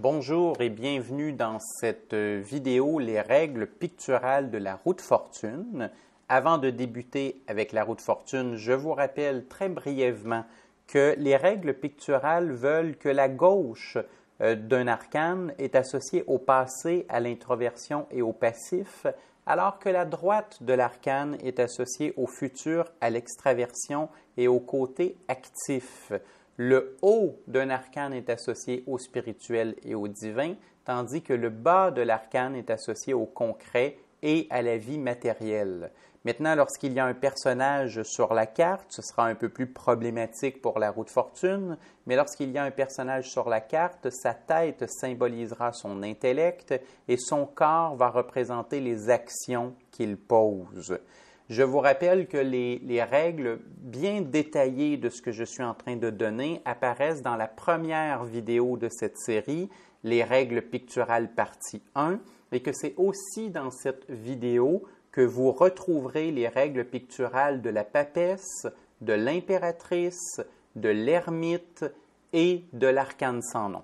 Bonjour et bienvenue dans cette euh, vidéo Les règles picturales de la route fortune. Avant de débuter avec la route fortune, je vous rappelle très brièvement que les règles picturales veulent que la gauche euh, d'un arcane est associée au passé, à l'introversion et au passif, alors que la droite de l'arcane est associée au futur, à l'extraversion et au côté actif. Le haut d'un arcane est associé au spirituel et au divin, tandis que le bas de l'arcane est associé au concret et à la vie matérielle. Maintenant, lorsqu'il y a un personnage sur la carte, ce sera un peu plus problématique pour la roue de fortune, mais lorsqu'il y a un personnage sur la carte, sa tête symbolisera son intellect et son corps va représenter les actions qu'il pose. Je vous rappelle que les, règles bien détaillées de ce que je suis en train de donner apparaissent dans la première vidéo de cette série, les règles picturales partie 1, et que c'est aussi dans cette vidéo que vous retrouverez les règles picturales de la papesse, de l'impératrice, de l'ermite et de l'arcane sans nom.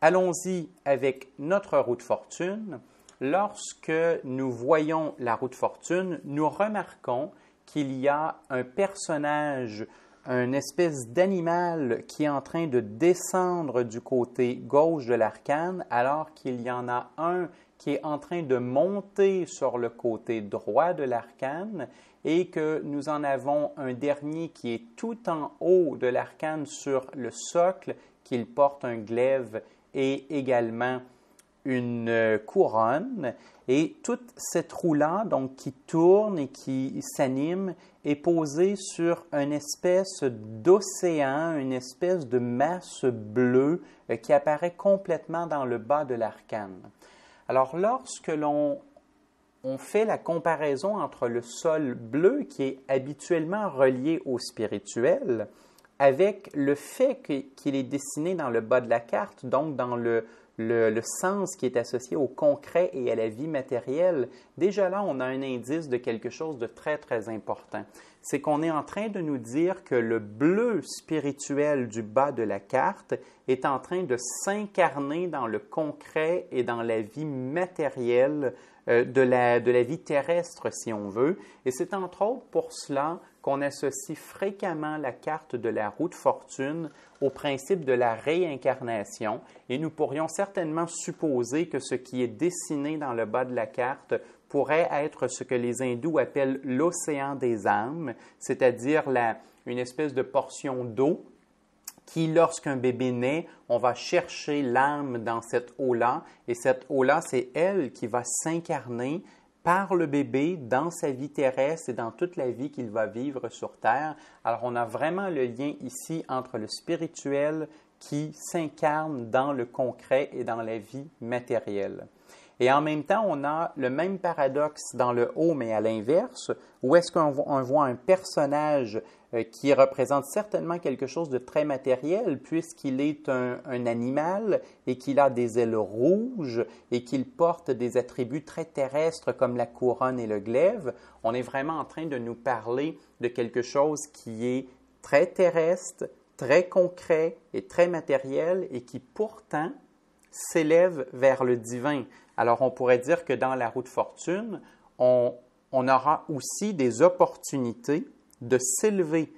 Allons-y avec notre roue de fortune. Lorsque nous voyons la route de fortune, nous remarquons qu'il y a un personnage, une espèce d'animal qui est en train de descendre du côté gauche de l'arcane, alors qu'il y en a un qui est en train de monter sur le côté droit de l'arcane et que nous en avons un dernier qui est tout en haut de l'arcane sur le socle, qu'il porte un glaive et également une euh, couronne et toute cette roue-là, donc qui tourne et qui s'anime, est posée sur une espèce d'océan, une espèce de masse bleue euh, qui apparaît complètement dans le bas de l'arcane. Alors lorsque l'on fait la comparaison entre le sol bleu qui est habituellement relié au spirituel avec le fait qu'il est dessiné dans le bas de la carte, donc dans le le, sens qui est associé au concret et à la vie matérielle, déjà là, on a un indice de quelque chose de très, très important. C'est qu'on est en train de nous dire que le bleu spirituel du bas de la carte est en train de s'incarner dans le concret et dans la vie matérielle euh, de, la, de la vie terrestre, si on veut. Et c'est entre autres pour cela qu'on associe fréquemment la carte de la route fortune au principe de la réincarnation et nous pourrions certainement supposer que ce qui est dessiné dans le bas de la carte pourrait être ce que les hindous appellent l'océan des âmes, c'est-à-dire une espèce de portion d'eau qui, lorsqu'un bébé naît, on va chercher l'âme dans cette eau-là, et cette eau-là, c'est elle qui va s'incarner par le bébé dans sa vie terrestre et dans toute la vie qu'il va vivre sur Terre. Alors on a vraiment le lien ici entre le spirituel qui s'incarne dans le concret et dans la vie matérielle. Et en même temps, on a le même paradoxe dans le haut, mais à l'inverse, où est-ce qu'on voit un personnage euh, qui représente certainement quelque chose de très matériel, puisqu'il est un, animal et qu'il a des ailes rouges et qu'il porte des attributs très terrestres comme la couronne et le glaive. On est vraiment en train de nous parler de quelque chose qui est très terrestre, très concret et très matériel et qui pourtant s'élève vers le divin. Alors on pourrait dire que dans la roue de fortune, on, aura aussi des opportunités de s'élever.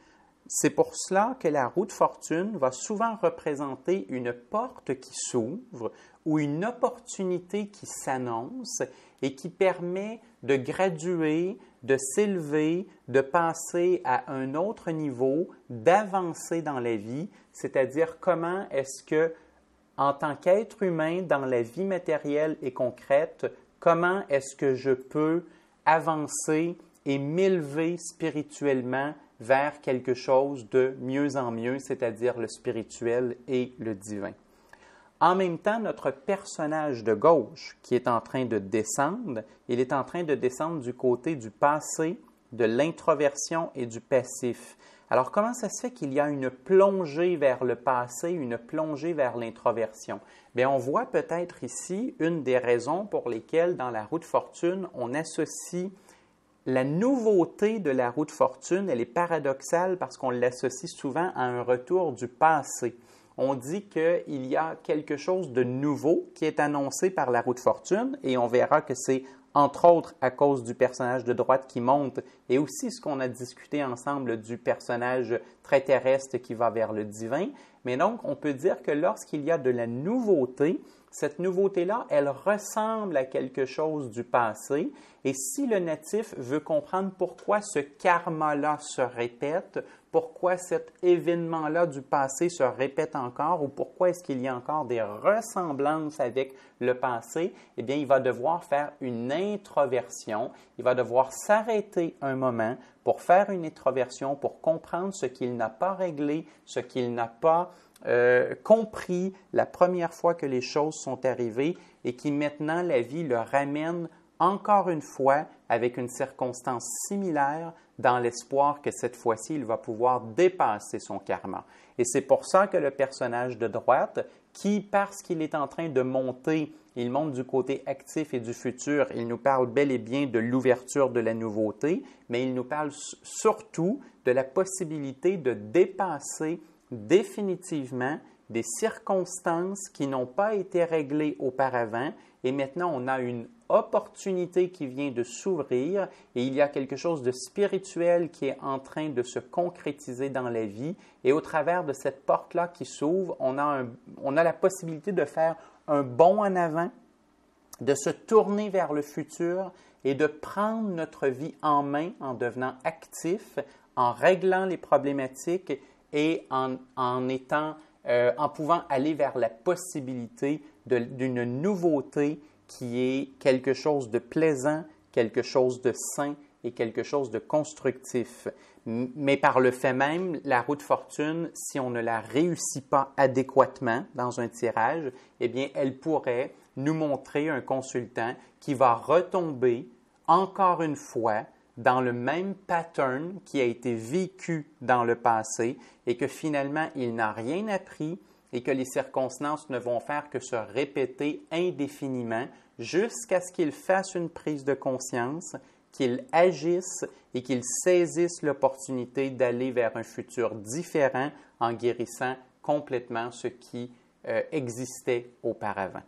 C'est pour cela que la roue de fortune va souvent représenter une porte qui s'ouvre ou une opportunité qui s'annonce et qui permet de graduer, de s'élever, de passer à un autre niveau, d'avancer dans la vie, c'est-à-dire comment est-ce que en tant qu'être humain dans la vie matérielle et concrète, comment est-ce que je peux avancer et m'élever spirituellement vers quelque chose de mieux en mieux, c'est-à-dire le spirituel et le divin. En même temps, notre personnage de gauche, qui est en train de descendre, il est en train de descendre du côté du passé, de l'introversion et du passif. Alors comment ça se fait qu'il y a une plongée vers le passé, une plongée vers l'introversion Bien, on voit peut-être ici une des raisons pour lesquelles dans la roue de fortune, on associe la nouveauté de la roue de fortune, elle est paradoxale parce qu'on l'associe souvent à un retour du passé. On dit qu'il y a quelque chose de nouveau qui est annoncé par la roue de fortune et on verra que c'est entre autres à cause du personnage de droite qui monte et aussi ce qu'on a discuté ensemble du personnage très terrestre qui va vers le divin. Mais donc, on peut dire que lorsqu'il y a de la nouveauté, cette nouveauté-là, elle ressemble à quelque chose du passé. Et si le natif veut comprendre pourquoi ce karma-là se répète, pourquoi cet événement-là du passé se répète encore ou pourquoi est-ce qu'il y a encore des ressemblances avec le passé, eh bien, il va devoir faire une introversion. Il va devoir s'arrêter un moment pour faire une introversion, pour comprendre ce qu'il n'a pas réglé, ce qu'il n'a pas euh, compris la première fois que les choses sont arrivées et qui maintenant la vie le ramène encore une fois avec une circonstance similaire dans l'espoir que cette fois-ci, il va pouvoir dépasser son karma. Et c'est pour ça que le personnage de droite, qui, parce qu'il est en train de monter, il monte du côté actif et du futur, il nous parle bel et bien de l'ouverture de la nouveauté, mais il nous parle surtout de la possibilité de dépasser définitivement des circonstances qui n'ont pas été réglées auparavant et maintenant on a une opportunité qui vient de s'ouvrir et il y a quelque chose de spirituel qui est en train de se concrétiser dans la vie et au travers de cette porte-là qui s'ouvre, on, a on a la possibilité de faire un bond en avant, de se tourner vers le futur et de prendre notre vie en main en devenant actif, en réglant les problématiques et en, étant, euh, en pouvant aller vers la possibilité d'une nouveauté qui est quelque chose de plaisant, quelque chose de sain et quelque chose de constructif. Mais par le fait même, la roue de fortune, si on ne la réussit pas adéquatement dans un tirage, eh bien, elle pourrait nous montrer un consultant qui va retomber encore une fois dans le même pattern qui a été vécu dans le passé et que finalement il n'a rien appris et que les circonstances ne vont faire que se répéter indéfiniment jusqu'à ce qu'il fasse une prise de conscience, qu'il agisse et qu'il saisisse l'opportunité d'aller vers un futur différent en guérissant complètement ce qui euh, existait auparavant.